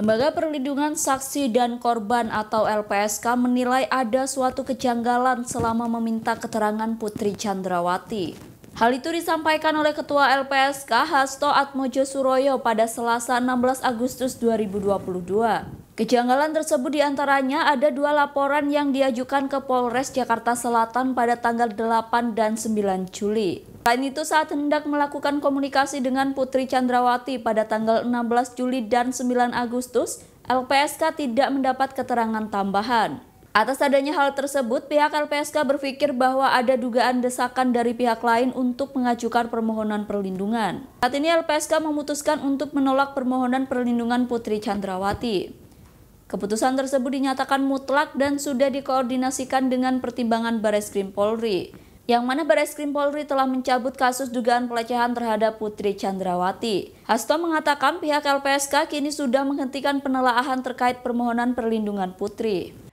Lembaga Perlindungan Saksi dan Korban atau LPSK menilai ada suatu kejanggalan selama meminta keterangan Putri Chandrawati. Hal itu disampaikan oleh Ketua LPSK Hasto Atmojo Suroyo pada Selasa 16 Agustus 2022. Kejanggalan tersebut diantaranya ada dua laporan yang diajukan ke Polres Jakarta Selatan pada tanggal 8 dan 9 Juli. Selain itu saat hendak melakukan komunikasi dengan Putri Chandrawati pada tanggal 16 Juli dan 9 Agustus, LPSK tidak mendapat keterangan tambahan. Atas adanya hal tersebut, pihak LPSK berpikir bahwa ada dugaan desakan dari pihak lain untuk mengajukan permohonan perlindungan. Saat ini LPSK memutuskan untuk menolak permohonan perlindungan Putri Chandrawati. Keputusan tersebut dinyatakan mutlak dan sudah dikoordinasikan dengan pertimbangan Bareskrim Polri, yang mana Bareskrim Polri telah mencabut kasus dugaan pelecehan terhadap Putri Chandrawati. Hasto mengatakan pihak LPSK kini sudah menghentikan penelaahan terkait permohonan perlindungan Putri.